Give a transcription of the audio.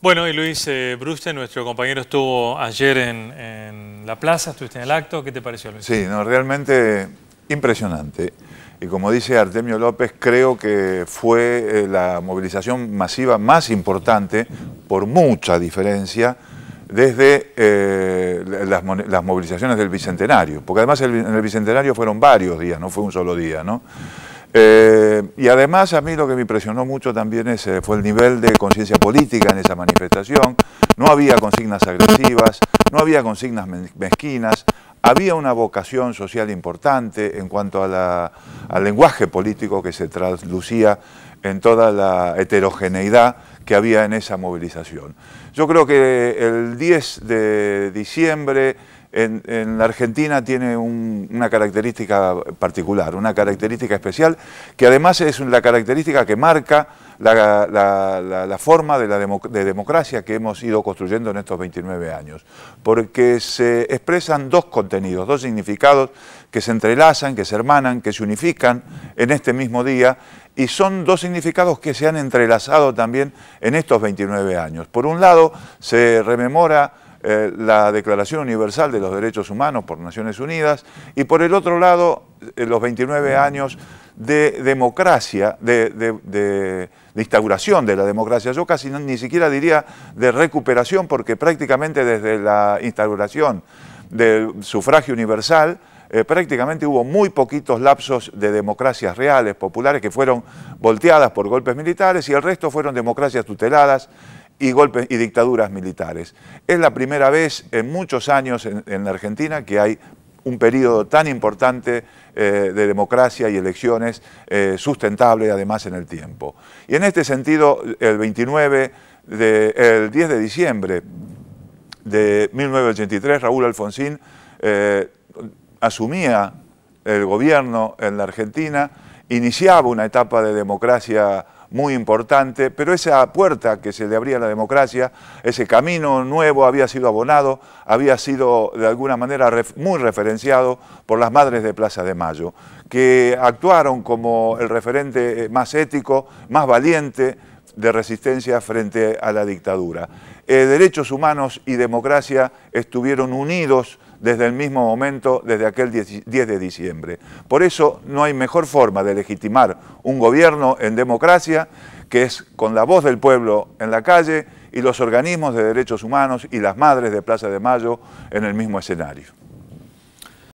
Bueno, y Luis eh, Bruste, nuestro compañero, estuvo ayer en, la plaza, estuviste en el acto, ¿qué te pareció Luis? Sí, no, realmente impresionante. Y como dice Artemio López, creo que fue eh, la movilización masiva más importante, por mucha diferencia, desde eh, las, movilizaciones del Bicentenario. Porque además en el Bicentenario fueron varios días, no fue un solo día, ¿no? Eh, y además a mí lo que me impresionó mucho también es, eh, fue el nivel de conciencia política en esa manifestación. No había consignas agresivas, no había consignas mezquinas, había una vocación social importante en cuanto al lenguaje político que se traducía en toda la heterogeneidad que había en esa movilización. Yo creo que el 10 de diciembre en, la Argentina tiene una característica particular, una característica especial, que además es la característica que marca la, forma de la de democracia que hemos ido construyendo en estos 29 años, porque se expresan dos contenidos, dos significados que se entrelazan, que se hermanan, que se unifican en este mismo día y son dos significados que se han entrelazado también en estos 29 años. Por un lado, se rememora eh, la Declaración Universal de los Derechos Humanos por Naciones Unidas y por el otro lado eh, los 29 años de democracia, de, instauración de la democracia. Yo casi ni siquiera diría de recuperación porque prácticamente desde la instauración del sufragio universal eh, prácticamente hubo muy poquitos lapsos de democracias reales, populares, que fueron volteadas por golpes militares y el resto fueron democracias tuteladas y golpes y dictaduras militares. Es la primera vez en muchos años en, la Argentina que hay un periodo tan importante eh, de democracia y elecciones eh, sustentable además en el tiempo. Y en este sentido, el 29, de, el 10 de diciembre de 1983, Raúl Alfonsín eh, asumía el gobierno en la Argentina, iniciaba una etapa de democracia muy importante, pero esa puerta que se le abría a la democracia, ese camino nuevo había sido abonado, había sido de alguna manera muy referenciado por las madres de Plaza de Mayo, que actuaron como el referente eh, más ético, más valiente, de resistencia frente a la dictadura. Eh, derechos humanos y democracia estuvieron unidos desde el mismo momento, desde aquel 10 de diciembre. Por eso no hay mejor forma de legitimar un gobierno en democracia que es con la voz del pueblo en la calle y los organismos de derechos humanos y las madres de Plaza de Mayo en el mismo escenario.